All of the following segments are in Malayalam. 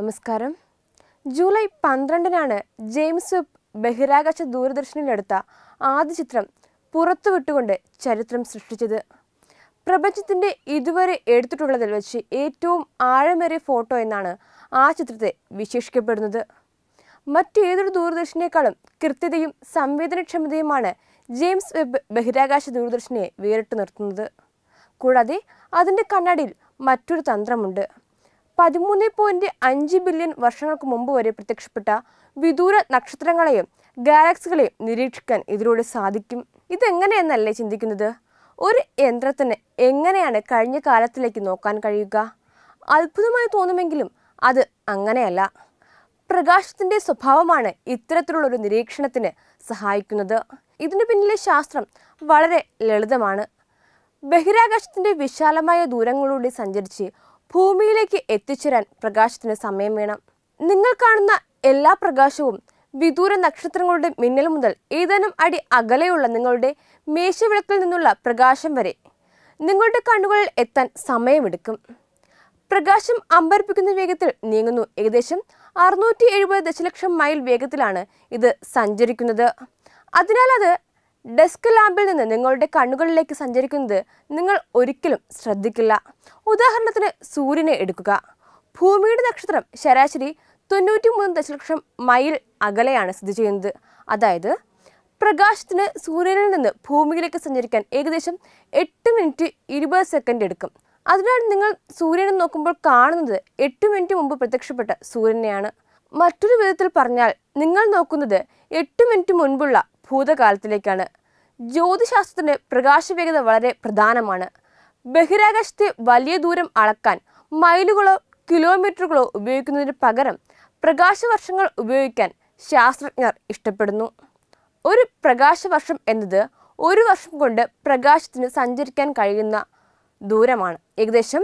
നമസ്കാരം ജൂലൈ പന്ത്രണ്ടിനാണ് ജെയിംസ് വെബ് ബഹിരാകാശ ദൂരദർശനിലെടുത്ത ആദ്യ ചിത്രം പുറത്തുവിട്ടുകൊണ്ട് ചരിത്രം സൃഷ്ടിച്ചത് പ്രപഞ്ചത്തിൻ്റെ ഇതുവരെ എടുത്തിട്ടുള്ളതിൽ വെച്ച് ഏറ്റവും ആഴമേറിയ ഫോട്ടോ എന്നാണ് ആ ചിത്രത്തെ വിശേഷിക്കപ്പെടുന്നത് മറ്റേതൊരു ദൂരദർശിനേക്കാളും കൃത്യതയും സംവേദനക്ഷമതയുമാണ് ജെയിംസ് വെബ് ബഹിരാകാശ ദൂരദർശിനിയെ വേറിട്ട് നിർത്തുന്നത് കൂടാതെ അതിൻ്റെ കണ്ണാടിയിൽ മറ്റൊരു തന്ത്രമുണ്ട് പതിമൂന്ന് പോയിന്റ് അഞ്ച് ബില്യൺ വർഷങ്ങൾക്ക് മുമ്പ് വരെ പ്രത്യക്ഷപ്പെട്ട വിദൂര നക്ഷത്രങ്ങളെയും ഗാലക്സികളെയും നിരീക്ഷിക്കാൻ ഇതിലൂടെ സാധിക്കും ഇതെങ്ങനെയെന്നല്ലേ ചിന്തിക്കുന്നത് ഒരു യന്ത്രത്തിന് എങ്ങനെയാണ് കഴിഞ്ഞ കാലത്തിലേക്ക് നോക്കാൻ കഴിയുക അത്ഭുതമായി തോന്നുമെങ്കിലും അത് അങ്ങനെയല്ല പ്രകാശത്തിൻ്റെ സ്വഭാവമാണ് ഇത്തരത്തിലുള്ളൊരു നിരീക്ഷണത്തിന് സഹായിക്കുന്നത് ഇതിനു പിന്നിലെ ശാസ്ത്രം വളരെ ലളിതമാണ് ബഹിരാകാശത്തിൻ്റെ വിശാലമായ ദൂരങ്ങളിലൂടെ സഞ്ചരിച്ച് ഭൂമിയിലേക്ക് എത്തിച്ചേരാൻ പ്രകാശത്തിന് സമയം വേണം നിങ്ങൾ കാണുന്ന എല്ലാ പ്രകാശവും വിദൂര നക്ഷത്രങ്ങളുടെ മിന്നൽ മുതൽ ഏതാനും അടി അകലെയുള്ള നിങ്ങളുടെ മേശവിളക്കിൽ നിന്നുള്ള പ്രകാശം വരെ നിങ്ങളുടെ കണ്ണുകളിൽ എത്താൻ സമയമെടുക്കും പ്രകാശം അമ്പരപ്പിക്കുന്ന വേഗത്തിൽ നീങ്ങുന്നു ഏകദേശം അറുന്നൂറ്റി എഴുപത് ദശലക്ഷം മൈൽ വേഗത്തിലാണ് ഇത് സഞ്ചരിക്കുന്നത് അതിനാൽ അത് ഡെസ്ക് ലാമ്പിൽ നിന്ന് നിങ്ങളുടെ കണ്ണുകളിലേക്ക് സഞ്ചരിക്കുന്നത് നിങ്ങൾ ഒരിക്കലും ശ്രദ്ധിക്കില്ല ഉദാഹരണത്തിന് സൂര്യനെ എടുക്കുക ഭൂമിയുടെ നക്ഷത്രം ശരാശരി തൊണ്ണൂറ്റി മൂന്ന് ദശലക്ഷം മൈൽ അകലെയാണ് സ്ഥിതി ചെയ്യുന്നത് അതായത് പ്രകാശത്തിന് സൂര്യനിൽ നിന്ന് ഭൂമിയിലേക്ക് സഞ്ചരിക്കാൻ ഏകദേശം എട്ട് മിനിറ്റ് ഇരുപത് സെക്കൻഡ് എടുക്കും അതിനാൽ നിങ്ങൾ സൂര്യനെ നോക്കുമ്പോൾ കാണുന്നത് എട്ട് മിനിറ്റ് മുമ്പ് പ്രത്യക്ഷപ്പെട്ട സൂര്യനെയാണ് മറ്റൊരു വിധത്തിൽ പറഞ്ഞാൽ നിങ്ങൾ നോക്കുന്നത് എട്ട് മിനിറ്റ് മുൻപുള്ള ഭൂതകാലത്തിലേക്കാണ് ജ്യോതിശാസ്ത്രത്തിന് പ്രകാശവേഗത വളരെ പ്രധാനമാണ് ബഹിരാകാശത്തെ വലിയ ദൂരം അളക്കാൻ മൈലുകളോ കിലോമീറ്ററുകളോ ഉപയോഗിക്കുന്നതിന് പകരം പ്രകാശവർഷങ്ങൾ ഉപയോഗിക്കാൻ ശാസ്ത്രജ്ഞർ ഇഷ്ടപ്പെടുന്നു ഒരു പ്രകാശവർഷം എന്നത് ഒരു വർഷം കൊണ്ട് പ്രകാശത്തിന് സഞ്ചരിക്കാൻ കഴിയുന്ന ദൂരമാണ് ഏകദേശം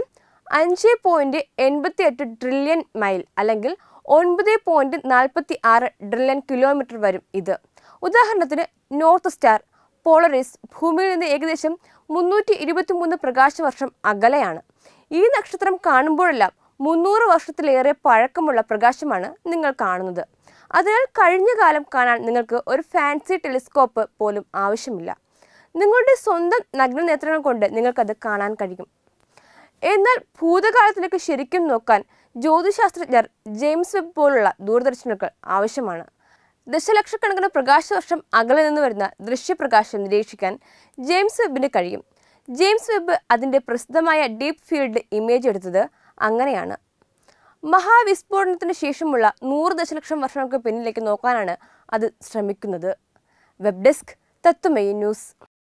അഞ്ച് പോയിൻറ്റ് എൺപത്തി എട്ട് ട്രില്യൺ മൈൽ അല്ലെങ്കിൽ ഒൻപത് പോയിൻറ്റ് നാൽപ്പത്തി ആറ് ട്രില്യൺ കിലോമീറ്റർ വരും ഇത് ഉദാഹരണത്തിന് നോർത്ത് സ്റ്റാർ പോളറിസ് ഭൂമിയിൽ നിന്ന് ഏകദേശം മുന്നൂറ്റി ഇരുപത്തിമൂന്ന് പ്രകാശവർഷം അകലെയാണ് ഈ നക്ഷത്രം കാണുമ്പോഴെല്ലാം മുന്നൂറ് വർഷത്തിലേറെ പഴക്കമുള്ള പ്രകാശമാണ് നിങ്ങൾ കാണുന്നത് അതിനാൽ കഴിഞ്ഞ കാലം കാണാൻ നിങ്ങൾക്ക് ഒരു ഫാൻസി ടെലിസ്കോപ്പ് പോലും ആവശ്യമില്ല നിങ്ങളുടെ സ്വന്തം നഗ്നനേത്രങ്ങൾ കൊണ്ട് നിങ്ങൾക്കത് കാണാൻ കഴിയും എന്നാൽ ഭൂതകാലത്തിലേക്ക് ശരിക്കും നോക്കാൻ ജ്യോതിശാസ്ത്രജ്ഞർ ജെയിംസ് വെബ് പോലുള്ള ദൂരദർശനങ്ങൾ ആവശ്യമാണ് ദശലക്ഷക്കണക്കിന് പ്രകാശവർഷം അകലെ നിന്ന് വരുന്ന ദൃശ്യപ്രകാശം നിരീക്ഷിക്കാൻ ജെയിംസ് വെബിന് കഴിയും ജെയിംസ് വെബ് അതിൻ്റെ പ്രസിദ്ധമായ ഡീപ് ഫീൽഡ് ഇമേജ് എടുത്തത് അങ്ങനെയാണ് മഹാവിസ്ഫോടനത്തിന് ശേഷമുള്ള നൂറ് ദശലക്ഷം വർഷങ്ങൾക്ക് പിന്നിലേക്ക് നോക്കാനാണ് അത് ശ്രമിക്കുന്നത് വെബ് ഡെസ്ക് തത്വമയി ന്യൂസ്